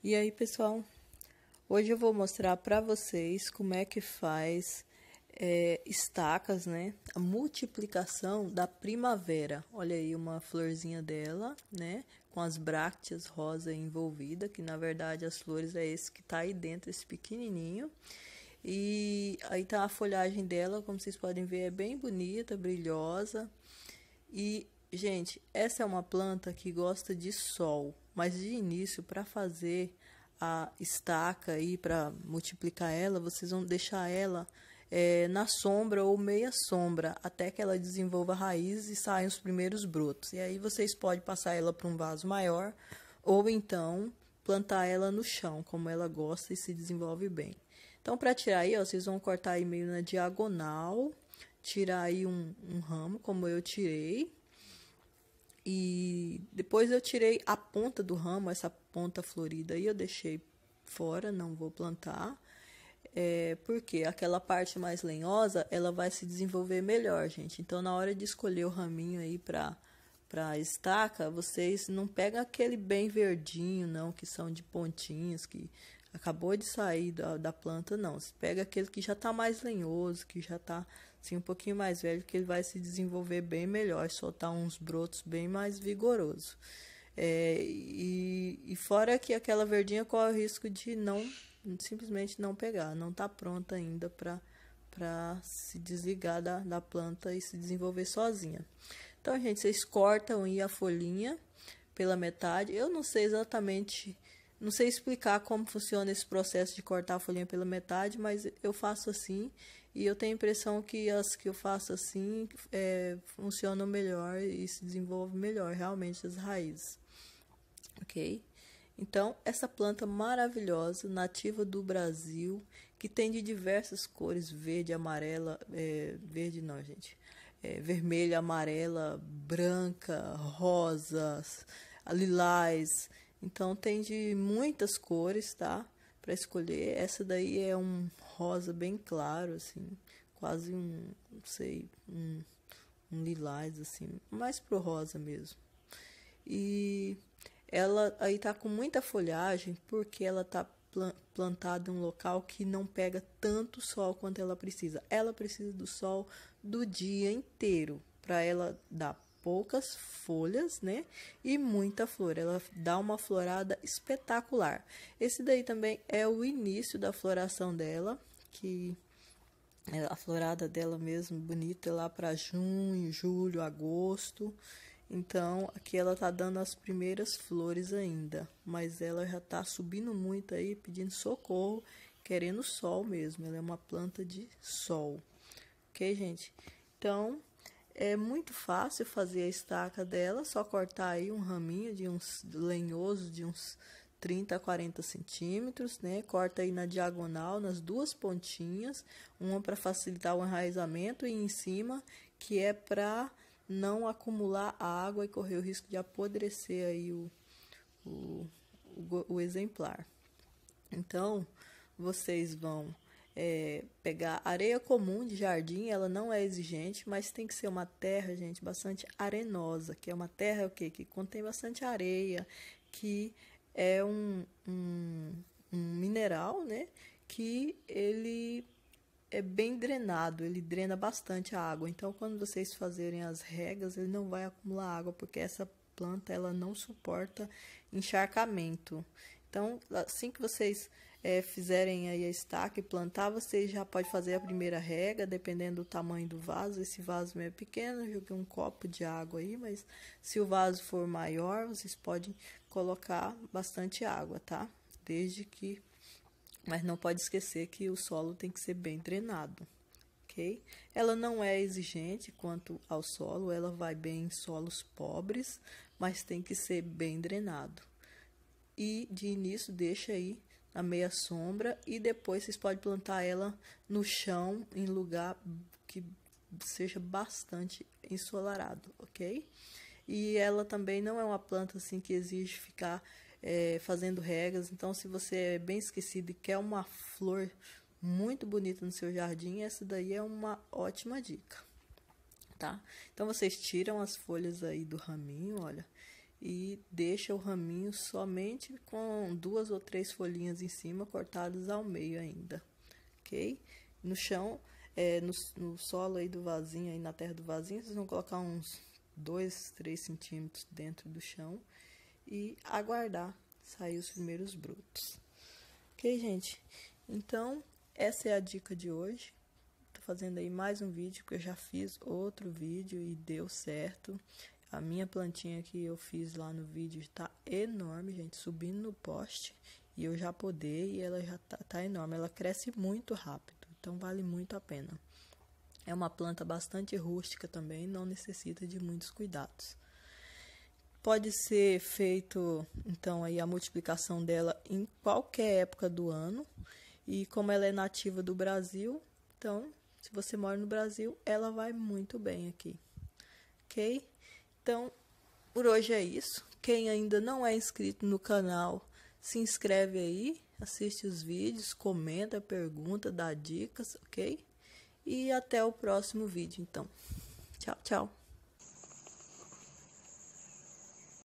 E aí, pessoal? Hoje eu vou mostrar para vocês como é que faz é, estacas, né? A multiplicação da primavera. Olha aí uma florzinha dela, né? Com as brácteas rosa envolvida, que na verdade as flores é esse que tá aí dentro, esse pequenininho. E aí tá a folhagem dela, como vocês podem ver, é bem bonita, brilhosa. E, gente, essa é uma planta que gosta de sol, mas de início, para fazer a estaca aí, para multiplicar ela, vocês vão deixar ela é, na sombra ou meia sombra, até que ela desenvolva raiz e saiam os primeiros brotos. E aí vocês podem passar ela para um vaso maior ou então plantar ela no chão, como ela gosta e se desenvolve bem. Então, para tirar aí, ó, vocês vão cortar aí meio na diagonal, tirar aí um, um ramo, como eu tirei, e depois eu tirei a ponta do ramo, essa ponta florida aí eu deixei fora, não vou plantar. É, porque aquela parte mais lenhosa, ela vai se desenvolver melhor, gente. Então, na hora de escolher o raminho aí para pra estaca, vocês não pegam aquele bem verdinho, não, que são de pontinhos, que acabou de sair da, da planta, não. Você pega aquele que já está mais lenhoso, que já está assim, um pouquinho mais velho, que ele vai se desenvolver bem melhor, soltar uns brotos bem mais vigorosos. É, e, e, fora que aquela verdinha corre o risco de não simplesmente não pegar, não está pronta ainda para para se desligar da, da planta e se desenvolver sozinha. Então, gente, vocês cortam aí a folhinha pela metade. Eu não sei exatamente não sei explicar como funciona esse processo de cortar a folhinha pela metade, mas eu faço assim e eu tenho a impressão que as que eu faço assim é, funcionam melhor e se desenvolvem melhor realmente as raízes. Ok? Então, essa planta maravilhosa, nativa do Brasil, que tem de diversas cores, verde, amarela, é, verde não, gente, é, vermelha, amarela, branca, rosas, lilás, então tem de muitas cores, tá? Para escolher. Essa daí é um rosa bem claro, assim, quase um, não sei, um, um lilás assim, mais pro rosa mesmo. E ela aí tá com muita folhagem porque ela tá plantada em um local que não pega tanto sol quanto ela precisa. Ela precisa do sol do dia inteiro para ela dar poucas folhas, né? E muita flor. Ela dá uma florada espetacular. Esse daí também é o início da floração dela, que é a florada dela mesmo bonita lá para junho, julho, agosto. Então, aqui ela tá dando as primeiras flores ainda, mas ela já tá subindo muito aí, pedindo socorro, querendo sol mesmo. Ela é uma planta de sol. OK, gente? Então, é muito fácil fazer a estaca dela, só cortar aí um raminho de uns lenhoso de uns 30 a 40 centímetros, né? Corta aí na diagonal, nas duas pontinhas, uma para facilitar o enraizamento e em cima, que é para não acumular água e correr o risco de apodrecer aí o, o, o, o exemplar. Então, vocês vão é, pegar areia comum de jardim, ela não é exigente, mas tem que ser uma terra, gente, bastante arenosa, que é uma terra o quê? que contém bastante areia, que é um, um, um mineral, né? Que ele é bem drenado, ele drena bastante a água. Então, quando vocês fazerem as regas, ele não vai acumular água, porque essa planta ela não suporta encharcamento. Então, assim que vocês é, fizerem aí a estaca e plantar, vocês já pode fazer a primeira rega, dependendo do tamanho do vaso. Esse vaso é pequeno, joguei um copo de água aí, mas se o vaso for maior, vocês podem colocar bastante água, tá? Desde que... Mas não pode esquecer que o solo tem que ser bem drenado, ok? Ela não é exigente quanto ao solo, ela vai bem em solos pobres, mas tem que ser bem drenado e de início deixa aí a meia sombra e depois vocês podem plantar ela no chão em lugar que seja bastante ensolarado, ok? E ela também não é uma planta assim que exige ficar é, fazendo regras. Então, se você é bem esquecido e quer uma flor muito bonita no seu jardim, essa daí é uma ótima dica, tá? Então, vocês tiram as folhas aí do raminho, olha, e deixa o raminho somente com duas ou três folhinhas em cima cortadas ao meio ainda, ok? No chão, é, no, no, solo aí do vasinho, aí na terra do vasinho, vocês vão colocar uns 2, 3 centímetros dentro do chão e aguardar sair os primeiros brotos. Ok, gente? Então, essa é a dica de hoje. Tô fazendo aí mais um vídeo, porque eu já fiz outro vídeo e deu certo. A minha plantinha que eu fiz lá no vídeo está enorme, gente, subindo no poste. E eu já podei e ela já tá, tá enorme. Ela cresce muito rápido, então vale muito a pena. É uma planta bastante rústica também, não necessita de muitos cuidados. Pode ser feito, então, aí a multiplicação dela em qualquer época do ano. E como ela é nativa do Brasil, então, se você mora no Brasil, ela vai muito bem aqui. Ok? Então, por hoje é isso. Quem ainda não é inscrito no canal, se inscreve aí, assiste os vídeos, comenta, pergunta, dá dicas, ok? E até o próximo vídeo, então. Tchau, tchau.